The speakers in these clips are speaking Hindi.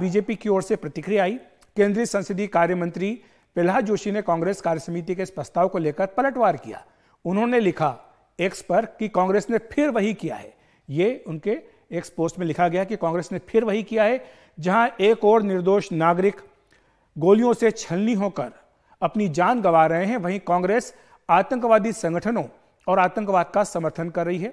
बीजेपी की ओर से प्रतिक्रिया आई केंद्रीय संसदीय कार्य मंत्री प्रहलाद जोशी ने कांग्रेस कार्य समिति के इस प्रस्ताव को लेकर पलटवार किया उन्होंने लिखा एक्स पर कि कांग्रेस ने फिर वही किया है ये उनके एक्स पोस्ट में लिखा गया कि कांग्रेस ने फिर वही किया है जहां एक और निर्दोष नागरिक गोलियों से छलनी होकर अपनी जान गंवा रहे हैं वहीं कांग्रेस आतंकवादी संगठनों और आतंकवाद का समर्थन कर रही है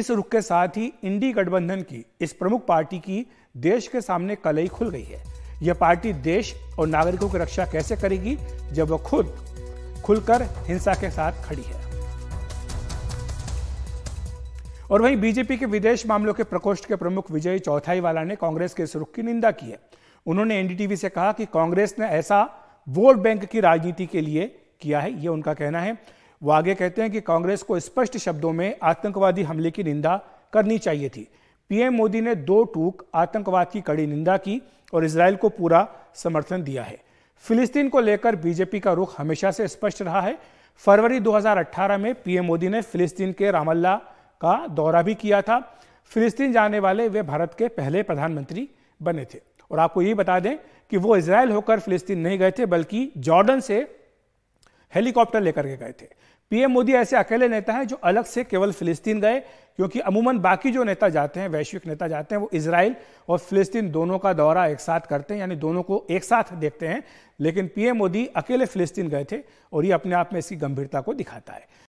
इस रुख के साथ ही इंडी गठबंधन की इस प्रमुख पार्टी की देश के सामने कलई खुल गई है यह पार्टी देश और नागरिकों की रक्षा कैसे करेगी जब वह खुद खुलकर हिंसा के साथ खड़ी है और वहीं बीजेपी के विदेश मामलों के प्रकोष्ठ के प्रमुख विजय चौथाई वाला ने कांग्रेस के इस रुख की निंदा की है उन्होंने एनडीटीवी से कहा कि कांग्रेस ने ऐसा वोट बैंक की राजनीति के लिए किया है यह उनका कहना है वो आगे कहते हैं कि कांग्रेस को स्पष्ट शब्दों में आतंकवादी हमले की निंदा करनी चाहिए थी पीएम मोदी ने दो टूक आतंकवाद की कड़ी निंदा की और इसराइल को पूरा समर्थन दिया है फिलिस्तीन को लेकर बीजेपी का रुख हमेशा से स्पष्ट रहा है फरवरी 2018 में पीएम मोदी ने फिलिस्तीन के रामल्ला का दौरा भी किया था फिलिस्तीन जाने वाले वे भारत के पहले प्रधानमंत्री बने थे और आपको ये बता दें कि वो इसराइल होकर फिलिस्तीन नहीं गए थे बल्कि जॉर्डन से हेलीकॉप्टर लेकर के गए थे पीएम मोदी ऐसे अकेले नेता हैं जो अलग से केवल फिलिस्तीन गए क्योंकि अमूमन बाकी जो नेता जाते हैं वैश्विक नेता जाते हैं वो इसराइल और फिलिस्तीन दोनों का दौरा एक साथ करते हैं यानी दोनों को एक साथ देखते हैं लेकिन पीएम मोदी अकेले फिलिस्तीन गए थे और ये अपने आप में इसकी गंभीरता को दिखाता है